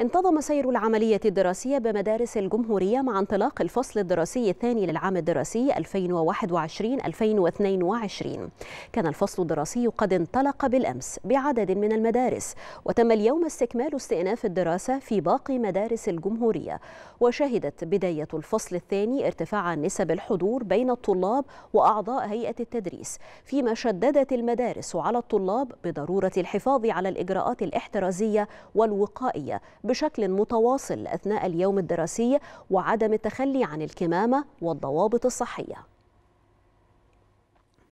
انتظم سير العملية الدراسية بمدارس الجمهورية مع انطلاق الفصل الدراسي الثاني للعام الدراسي 2021-2022 كان الفصل الدراسي قد انطلق بالأمس بعدد من المدارس وتم اليوم استكمال استئناف الدراسة في باقي مدارس الجمهورية وشهدت بداية الفصل الثاني ارتفاع نسب الحضور بين الطلاب وأعضاء هيئة التدريس فيما شددت المدارس على الطلاب بضرورة الحفاظ على الإجراءات الاحترازية والوقائية بشكل متواصل أثناء اليوم الدراسي وعدم التخلي عن الكمامة والضوابط الصحية